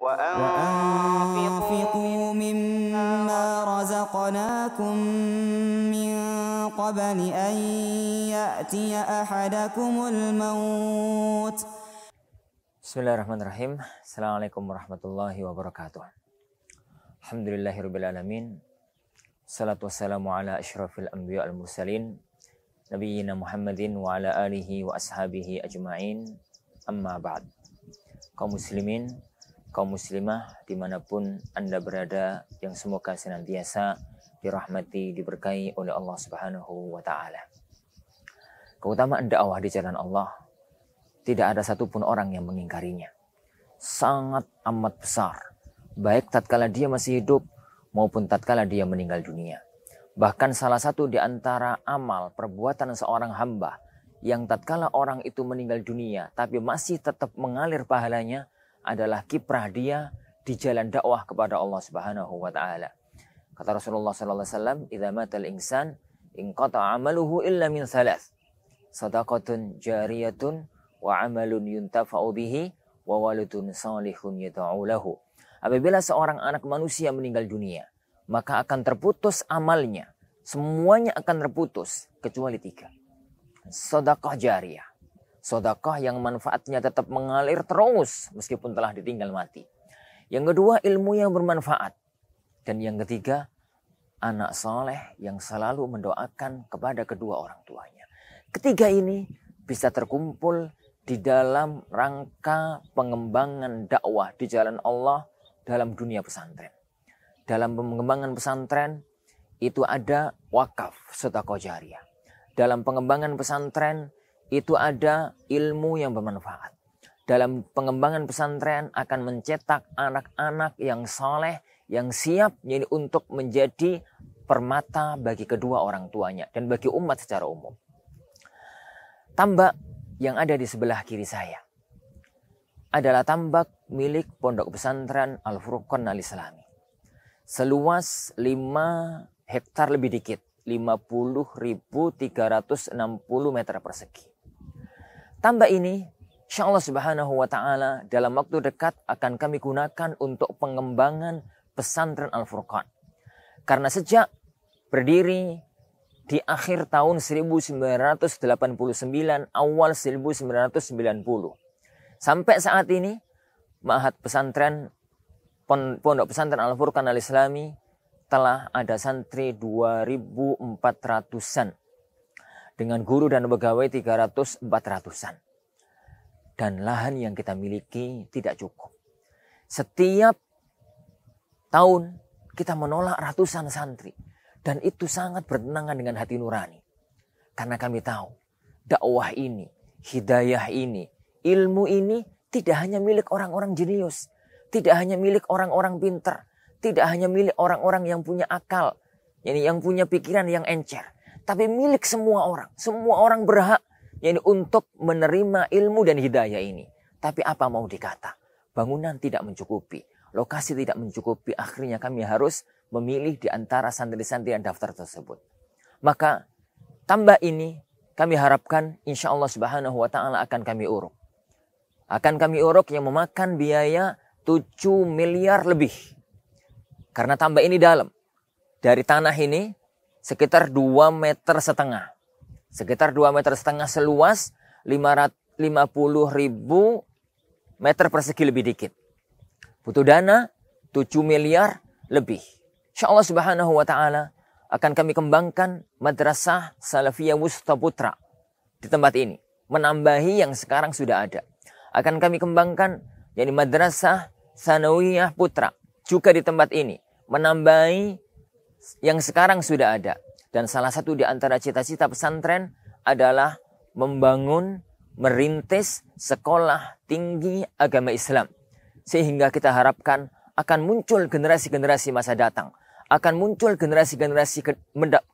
وأنفقوا مما رزقناكم من قبل أن يأتي أحدكم الموت بسم الله الرحمن الرحيم السلام عليكم ورحمة الله وبركاته الحمد لله رب العالمين الصلاة والسلام على أشرف الأنبياء المرسلين نبينا محمد وعلى آله وأصحابه أجمعين أما بعد kaum muslimin kaum muslimah dimanapun Anda berada yang semoga senantiasa dirahmati, diberkahi oleh Allah Subhanahu wa Ta'ala. Keutamaan dakwah di jalan Allah tidak ada satupun orang yang mengingkarinya. Sangat amat besar, baik tatkala dia masih hidup maupun tatkala dia meninggal dunia. Bahkan salah satu di antara amal perbuatan seorang hamba yang tatkala orang itu meninggal dunia tapi masih tetap mengalir pahalanya adalah kiprah dia di jalan dakwah kepada Allah Subhanahu wa taala. Kata Rasulullah sallallahu alaihi wasallam, "Idza matal insan in amaluhu illa min thalath. Sadaqatun jariyatun wa amalun yuntafa'u bihi wa walidun salihun yad'u Apabila seorang anak manusia meninggal dunia, maka akan terputus amalnya. Semuanya akan terputus kecuali tiga. Sedekah jariah, Sodakah yang manfaatnya tetap mengalir terus meskipun telah ditinggal mati. Yang kedua ilmu yang bermanfaat. Dan yang ketiga anak soleh yang selalu mendoakan kepada kedua orang tuanya. Ketiga ini bisa terkumpul di dalam rangka pengembangan dakwah di jalan Allah dalam dunia pesantren. Dalam pengembangan pesantren itu ada wakaf sodakoh jariah. Dalam pengembangan pesantren itu ada ilmu yang bermanfaat. Dalam pengembangan pesantren akan mencetak anak-anak yang soleh, yang siap jadi untuk menjadi permata bagi kedua orang tuanya dan bagi umat secara umum. Tambak yang ada di sebelah kiri saya adalah tambak milik Pondok Pesantren Al-Furqan Al-Islami. Seluas 5 hektar lebih dikit, 50.360 meter persegi. Tambah ini, insya Allah subhanahu wa ta'ala dalam waktu dekat akan kami gunakan untuk pengembangan pesantren Al-Furqan. Karena sejak berdiri di akhir tahun 1989 awal 1990 sampai saat ini Mahat Pesantren Pondok Pesantren Al Furqan Al Islami telah ada santri 2400-an dengan guru dan pegawai 300-400an. Dan lahan yang kita miliki tidak cukup. Setiap tahun kita menolak ratusan santri. Dan itu sangat bertentangan dengan hati nurani. Karena kami tahu dakwah ini, hidayah ini, ilmu ini tidak hanya milik orang-orang jenius. Tidak hanya milik orang-orang pinter. Tidak hanya milik orang-orang yang punya akal. Yani yang punya pikiran yang encer tapi milik semua orang. Semua orang berhak yakni untuk menerima ilmu dan hidayah ini. Tapi apa mau dikata? Bangunan tidak mencukupi, lokasi tidak mencukupi, akhirnya kami harus memilih di antara santri-santri yang daftar tersebut. Maka tambah ini kami harapkan insya Allah subhanahu wa ta'ala akan kami uruk. Akan kami uruk yang memakan biaya 7 miliar lebih. Karena tambah ini dalam. Dari tanah ini sekitar 2 meter setengah. Sekitar 2 meter setengah seluas 550 ribu meter persegi lebih dikit. Butuh dana 7 miliar lebih. Insya Allah subhanahu wa ta'ala akan kami kembangkan Madrasah Salafiyah Wusta Putra di tempat ini. Menambahi yang sekarang sudah ada. Akan kami kembangkan yakni Madrasah Sanawiyah Putra juga di tempat ini. Menambahi yang sekarang sudah ada. Dan salah satu di antara cita-cita pesantren adalah membangun, merintis sekolah tinggi agama Islam. Sehingga kita harapkan akan muncul generasi-generasi masa datang. Akan muncul generasi-generasi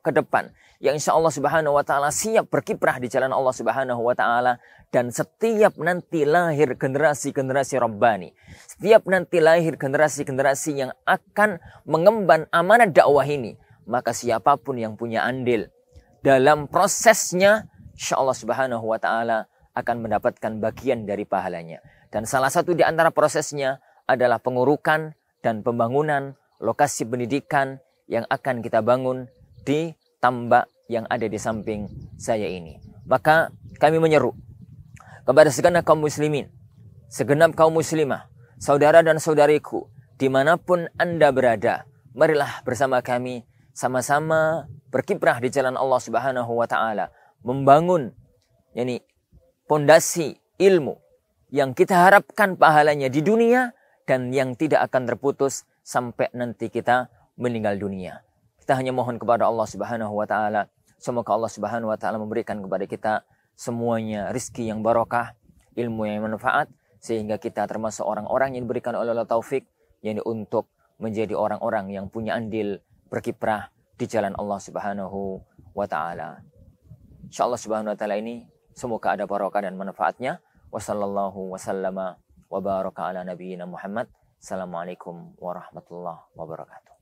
ke depan yang insya Allah subhanahu wa ta'ala siap berkiprah di jalan Allah subhanahu wa ta'ala dan setiap nanti lahir generasi-generasi Rabbani setiap nanti lahir generasi-generasi yang akan mengemban amanat dakwah ini maka siapapun yang punya andil dalam prosesnya insya Allah subhanahu wa ta'ala akan mendapatkan bagian dari pahalanya dan salah satu di antara prosesnya adalah pengurukan dan pembangunan lokasi pendidikan yang akan kita bangun di tambak yang ada di samping saya ini. Maka kami menyeru kepada segenap kaum muslimin, segenap kaum muslimah, saudara dan saudariku, dimanapun Anda berada, marilah bersama kami sama-sama berkiprah di jalan Allah Subhanahu wa taala, membangun yakni pondasi ilmu yang kita harapkan pahalanya di dunia dan yang tidak akan terputus sampai nanti kita meninggal dunia. Kita hanya mohon kepada Allah Subhanahu wa taala semoga Allah Subhanahu wa taala memberikan kepada kita semuanya rizki yang barokah, ilmu yang manfaat sehingga kita termasuk orang-orang yang diberikan oleh Allah taufik yakni untuk menjadi orang-orang yang punya andil berkiprah di jalan Allah Subhanahu wa taala. Insyaallah Subhanahu wa taala ini semoga ada barokah dan manfaatnya. Wassallallahu wasallama wa baraka warahmatullahi wabarakatuh.